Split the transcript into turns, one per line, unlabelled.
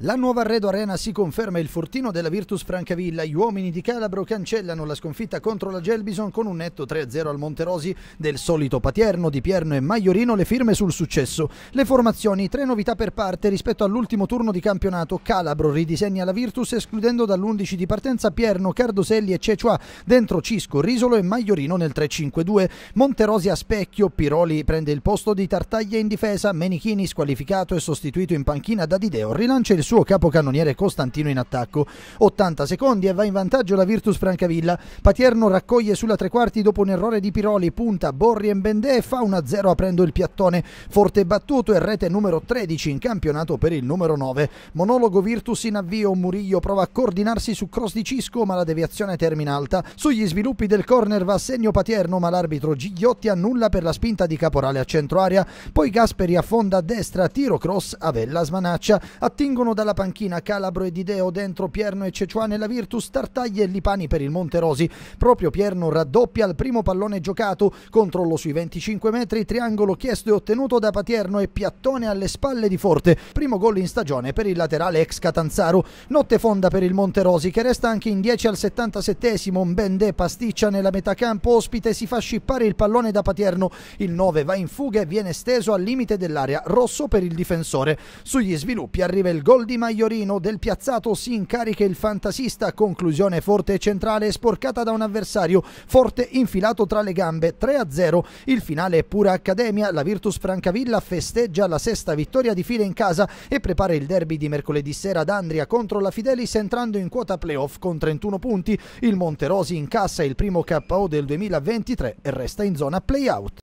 La nuova Arredo Arena si conferma il fortino della Virtus Francavilla. Gli uomini di Calabro cancellano la sconfitta contro la Gelbison con un netto 3-0 al Monterosi. Del solito Patierno, Di Pierno e Maiorino le firme sul successo. Le formazioni, tre novità per parte rispetto all'ultimo turno di campionato. Calabro ridisegna la Virtus escludendo dall'11 di partenza Pierno, Cardoselli e Cecua. Dentro Cisco, Risolo e Maiorino nel 3-5-2. Monterosi a specchio, Piroli prende il posto di Tartaglia in difesa, Menichini squalificato e sostituito in panchina da Dideo. Rilancia il suo capocannoniere Costantino in attacco. 80 secondi e va in vantaggio la Virtus Francavilla. Patierno raccoglie sulla tre quarti dopo un errore di Piroli, punta Borri e Bendè e fa 1-0 aprendo il piattone. Forte battuto e rete numero 13 in campionato per il numero 9. Monologo Virtus in avvio, Murillo prova a coordinarsi su cross di Cisco ma la deviazione termina alta. Sugli sviluppi del corner va a segno Patierno ma l'arbitro Gigliotti annulla per la spinta di Caporale a centro area. Poi Gasperi affonda a destra, tiro cross, Avella smanaccia. Attingono dalla panchina Calabro e Dideo dentro Pierno e Cecuane la Virtus, Tartaglia e Lipani per il Monterosi. Proprio Pierno raddoppia al primo pallone giocato, controllo sui 25 metri, triangolo chiesto e ottenuto da Patierno e piattone alle spalle di Forte. Primo gol in stagione per il laterale ex Catanzaro. Notte fonda per il Monterosi che resta anche in 10 al 77 un Bende pasticcia nella metà campo ospite si fa scippare il pallone da Patierno. Il 9 va in fuga e viene steso al limite dell'area, rosso per il difensore. Sugli sviluppi arriva il gol di Maiorino, del piazzato si incarica il fantasista, conclusione forte e centrale sporcata da un avversario, forte infilato tra le gambe, 3-0, il finale è pura accademia, la Virtus Francavilla festeggia la sesta vittoria di fila in casa e prepara il derby di mercoledì sera ad Andria contro la Fidelis entrando in quota playoff con 31 punti, il Monterosi incassa il primo KO del 2023 e resta in zona playout.